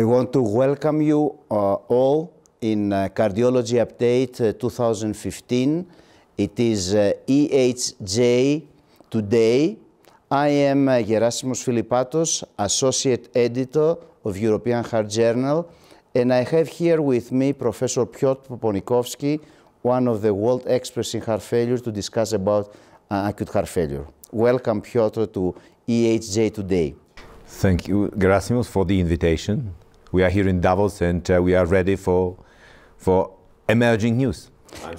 I want to welcome you uh, all in uh, Cardiology Update uh, 2015. It is uh, EHJ today. I am uh, Gerasimus Filipatos, Associate Editor of European Heart Journal, and I have here with me Professor Piotr Poponikovsky, one of the world experts in heart failure, to discuss about uh, acute heart failure. Welcome, Piotr, to EHJ today. Thank you, Gerasimos, for the invitation we are here in Davos and uh, we are ready for, for emerging news.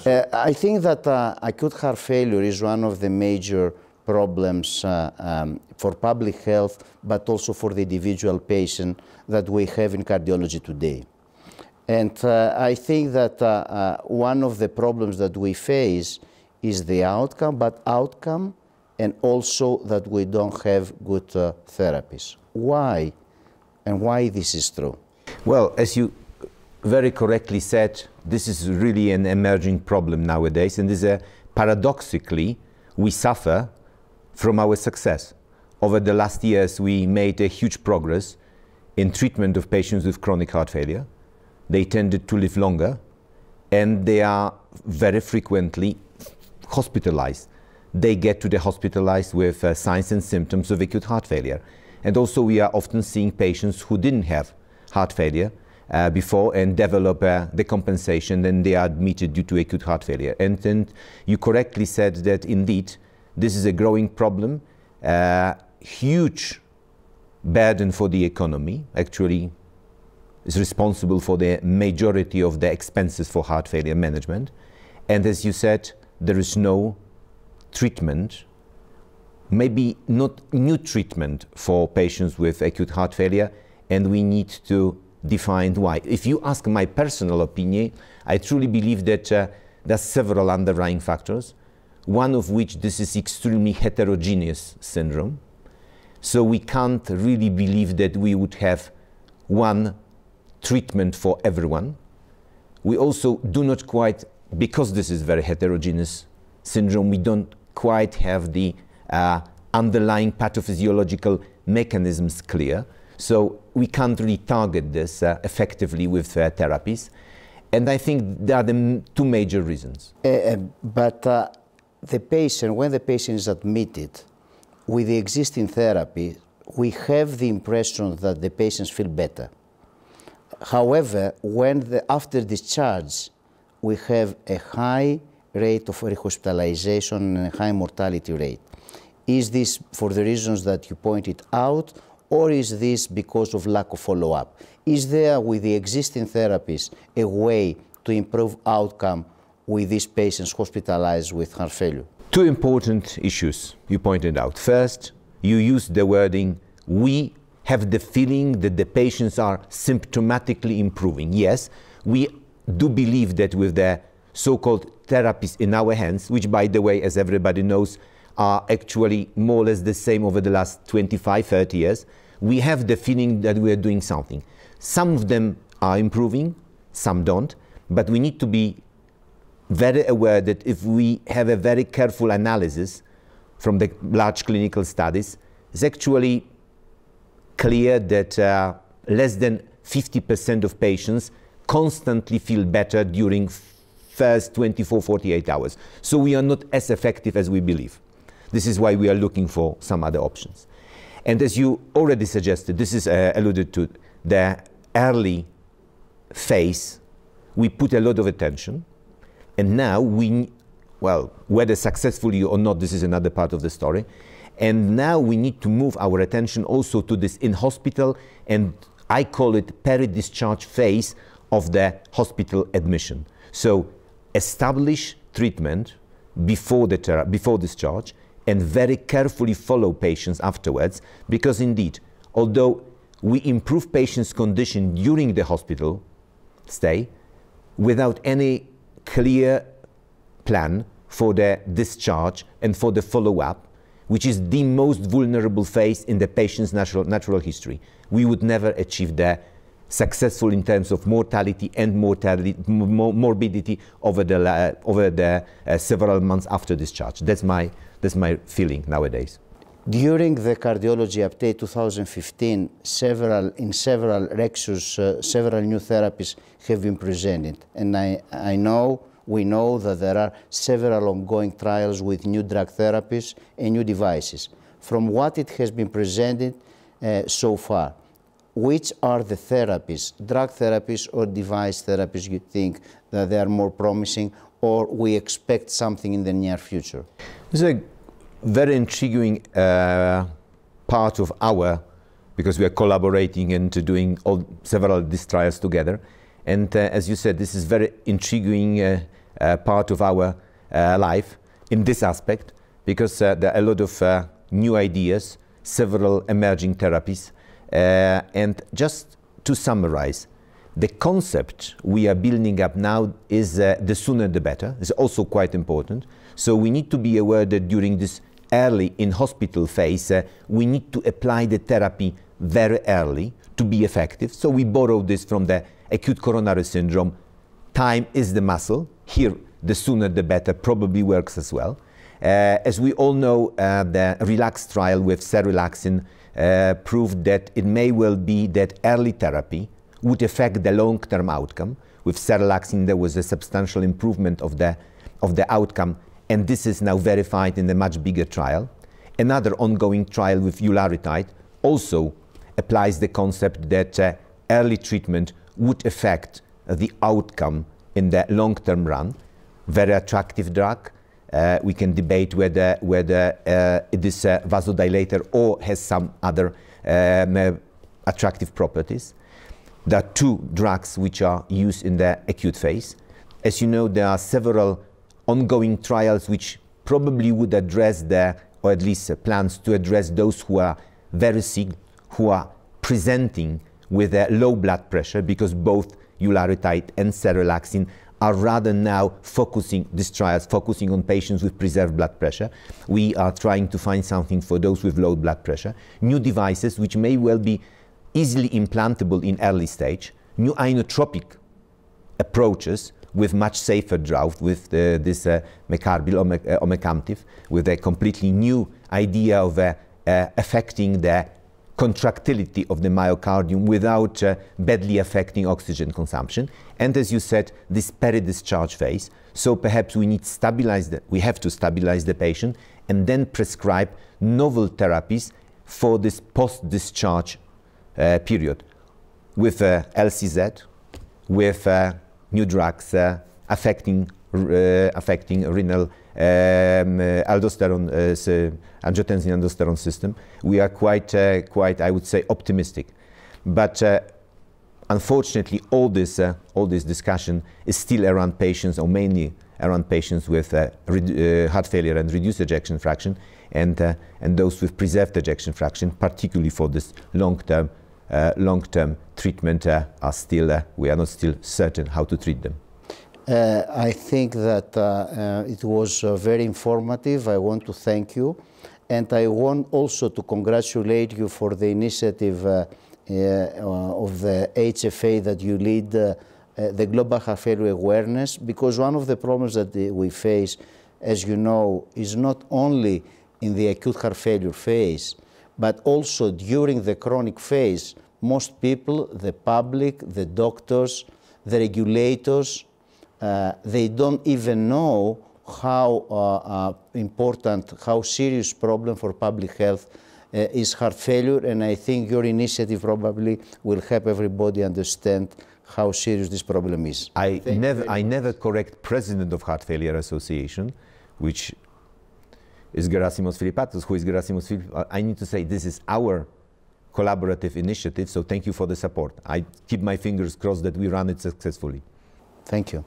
Uh, I think that uh, acute heart failure is one of the major problems uh, um, for public health, but also for the individual patient that we have in cardiology today. And uh, I think that uh, one of the problems that we face is the outcome, but outcome and also that we don't have good uh, therapies. Why? And why this is true? Well, as you very correctly said, this is really an emerging problem nowadays, and is a, paradoxically, we suffer from our success. Over the last years, we made a huge progress in treatment of patients with chronic heart failure. They tended to live longer, and they are very frequently hospitalized. They get to the hospitalized with uh, signs and symptoms of acute heart failure. And also, we are often seeing patients who didn't have heart failure uh, before and develop uh, the compensation, then they are admitted due to acute heart failure. And, and you correctly said that indeed this is a growing problem, uh, huge burden for the economy, actually is responsible for the majority of the expenses for heart failure management. And as you said, there is no treatment, maybe not new treatment for patients with acute heart failure, and we need to define why. If you ask my personal opinion, I truly believe that uh, there are several underlying factors, one of which this is extremely heterogeneous syndrome. So we can't really believe that we would have one treatment for everyone. We also do not quite, because this is very heterogeneous syndrome, we don't quite have the uh, underlying pathophysiological mechanisms clear. So we can't really target this uh, effectively with uh, therapies. And I think there are the two major reasons. Uh, uh but uh, the patient, when the patient is admitted with the existing therapy, we have the impression that the patients feel better. However, when the, after discharge, we have a high rate of rehospitalization and a high mortality rate. Is this for the reasons that you pointed out, or is this because of lack of follow-up? Is there, with the existing therapies, a way to improve outcome with these patients hospitalized with heart failure? Two important issues you pointed out. First, you used the wording, we have the feeling that the patients are symptomatically improving. Yes, we do believe that with the so-called therapies in our hands, which by the way, as everybody knows, are actually more or less the same over the last 25, 30 years, we have the feeling that we are doing something. Some of them are improving, some don't, but we need to be very aware that if we have a very careful analysis from the large clinical studies, it's actually clear that uh, less than 50% of patients constantly feel better during first 24, 48 hours. So we are not as effective as we believe. This is why we are looking for some other options. And as you already suggested, this is uh, alluded to, the early phase, we put a lot of attention. And now we, well, whether successfully or not, this is another part of the story. And now we need to move our attention also to this in hospital, and I call it peri discharge phase of the hospital admission. So establish treatment before, the before discharge, and very carefully follow patients afterwards because indeed, although we improve patients' condition during the hospital stay without any clear plan for the discharge and for the follow-up, which is the most vulnerable phase in the patient's natural, natural history. We would never achieve the successful in terms of mortality and mortality, morbidity over the, uh, over the uh, several months after discharge. That's my, that's my feeling nowadays. During the cardiology update 2015, several, in several lectures, uh, several new therapies have been presented. And I, I know, we know that there are several ongoing trials with new drug therapies and new devices. From what it has been presented uh, so far, which are the therapies, drug therapies or device therapies you think that they are more promising or we expect something in the near future? It's a very intriguing uh, part of our, because we are collaborating and doing all, several these trials together. And uh, as you said, this is very intriguing uh, uh part of our uh, life in this aspect, because uh, there are a lot of new ideas, several emerging therapies, uh, and just to summarize, the concept we are building up now is uh, the sooner the better. It's also quite important. So we need to be aware that during this early in hospital phase, uh, we need to apply the therapy very early to be effective. So we borrow this from the acute coronary syndrome. Time is the muscle. Here, the sooner the better probably works as well. Uh, as we all know, uh, the RELAX trial with serelaxin uh, proved that it may well be that early therapy would affect the long-term outcome. With serlaxin, there was a substantial improvement of the, of the outcome, and this is now verified in a much bigger trial. Another ongoing trial with ularitide also applies the concept that uh, early treatment would affect the outcome in the long-term run. Very attractive drug, uh, we can debate whether, whether uh, this uh, vasodilator or has some other um, uh, attractive properties. There are two drugs which are used in the acute phase. As you know, there are several ongoing trials which probably would address the, or at least uh, plans to address those who are very sick, who are presenting with a uh, low blood pressure because both ularitide and serelaxin are rather now focusing these trials, focusing on patients with preserved blood pressure. We are trying to find something for those with low blood pressure. New devices which may well be easily implantable in early stage. New inotropic approaches with much safer drug, with uh, this uh, mecarbil or, mec- uh, with a completely new idea of uh, uh, affecting the contractility of the myocardium without uh, badly affecting oxygen consumption. And as you said, this peri-discharge phase. So perhaps we need stabilize the, we have to stabilize the patient and then prescribe novel therapies for this post-discharge uh, period with uh, LCZ, with uh, new drugs uh, affecting Eh, affecting renal um, uh, aldosterone, uh, angiotensin aldosterone system, we are quite, uh, quite, I would say, optimistic. But unfortunately, all this, all this discussion is still around patients, or mainly around patients with heart failure and reduced ejection fraction, and, and those with preserved ejection fraction, particularly for this long-term, long-term treatment, are still, we are not still certain how to treat them. Uh, I think that uh, uh, it was uh, very informative. I want to thank you. And I want also to congratulate you for the initiative uh, uh, of the HFA that you lead, the Global Heart failure Awareness, because one of the problems that we face, as you know, is not only in the acute heart failure phase, but also during the chronic phase. Most people, the public, the doctors, the regulators, uh, they don't even know how uh, uh, important, how serious problem for public health is heart failure. And I think your initiative probably will help everybody understand how serious this problem is. I never, I never correct president of Heart Failure Association, which is Gerasimos Filipatos, who is Gerasimos Filipatos. I need to say this is our collaborative initiative, so thank you for the support. I keep my fingers crossed that we run it successfully. Thank you.